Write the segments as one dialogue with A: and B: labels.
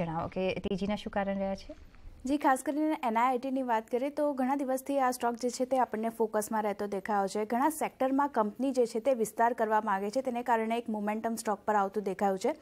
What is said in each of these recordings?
A: જણાવો કે તેજીના શું કારણ રહ્યા છે જી ખાસ કરીને એનઆઈઆઈટીની વાત કરીએ તો ઘણા દિવસથી આ સ્ટોક જે છે તે આપણને ફોકસમાં રહેતો દેખાયો છે ઘણા સેક્ટરમાં કંપની જે છે તે વિસ્તાર કરવા માગે છે તેને કારણે એક મોમેન્ટમ સ્ટોક પર આવતું દેખાયું છે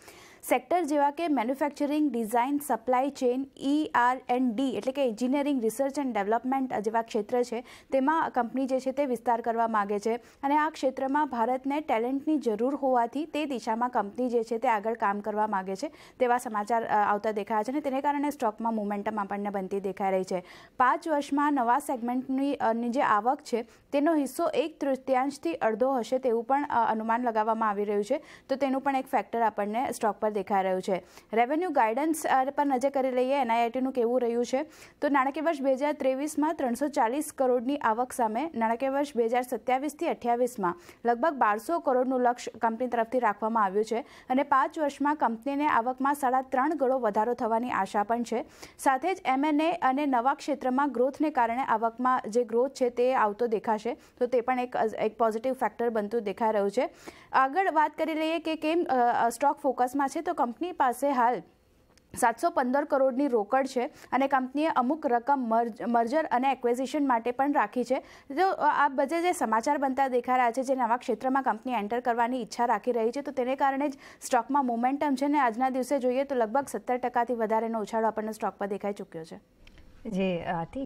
A: સેક્ટર જેવા કે manufacturing design supply chain E R and D એટલે કે એન્જિનિયરિંગ રિસર્ચ એન્ડ ડેવલપમેન્ટ જેવા ક્ષેત્ર છે તેમાં કંપની જે છે તે વિસ્તાર કરવા માગે છે અને આ ક્ષેત્રમાં ભારતને ટેલેન્ટની જરૂર હોવાથી તે દિશામાં કંપની જે છે તે આગળ કામ કરવા માગે છે તેવા સમાચાર આવતા દેખાયા છે અને તેને કારણે સ્ટોકમાં મુમેન્ટમ આપણને બનતી દેખાઈ રહી છે પાંચ વર્ષમાં નવા સેગમેન્ટની જે આવક છે તેનો હિસ્સો એક તૃતીયાંશથી અડધો હશે તેવું પણ અનુમાન લગાવવામાં આવી રહ્યું છે તો તેનું પણ એક ફેક્ટર આપણને સ્ટોક પર દેખાઈ રહ્યું છે રેવન્યુ ગાઈડન્સ પર નજર કરી લઈએ એનઆઈઆઈટીનું કેવું રહ્યું છે તો નાણાકીય વર્ષ બે હજાર ત્રેવીસમાં ત્રણસો ચાલીસ કરોડની આવક સામે નાણાકીય વર્ષ બે હજાર સત્યાવીસથી અઠ્યાવીસમાં લગભગ બારસો કરોડનું લક્ષ્ય કંપની તરફથી રાખવામાં આવ્યું છે અને પાંચ વર્ષમાં કંપનીને આવકમાં સાડા ત્રણ ગણો વધારો થવાની આશા પણ છે સાથે જ એમએનએ અને નવા ક્ષેત્રમાં ગ્રોથને કારણે આવકમાં જે ગ્રોથ છે તે આવતો દેખાશે તો તે પણ એક એક પોઝિટિવ ફેક્ટર બનતું દેખાઈ રહ્યું છે આગળ વાત કરી લઈએ કે કેમ સ્ટોક ફોકસમાં છે છે તો કંપની પાસે હાલ સાતસો પંદર કરોડની રોકડ છે અને કંપનીએ અમુક રકમ મર્જર અને એક્વેઝિશન માટે પણ રાખી છે તો આ બધે જે સમાચાર બનતા દેખાઈ રહ્યા છે જે નવા ક્ષેત્રમાં કંપની એન્ટર કરવાની ઈચ્છા રાખી રહી છે તો તેને કારણે જ સ્ટોકમાં મોમેન્ટમ છે ને આજના દિવસે જોઈએ તો લગભગ સત્તર ટકાથી વધારેનો ઉછાળો આપણને સ્ટોકમાં દેખાઈ ચૂક્યો છે જે આરતી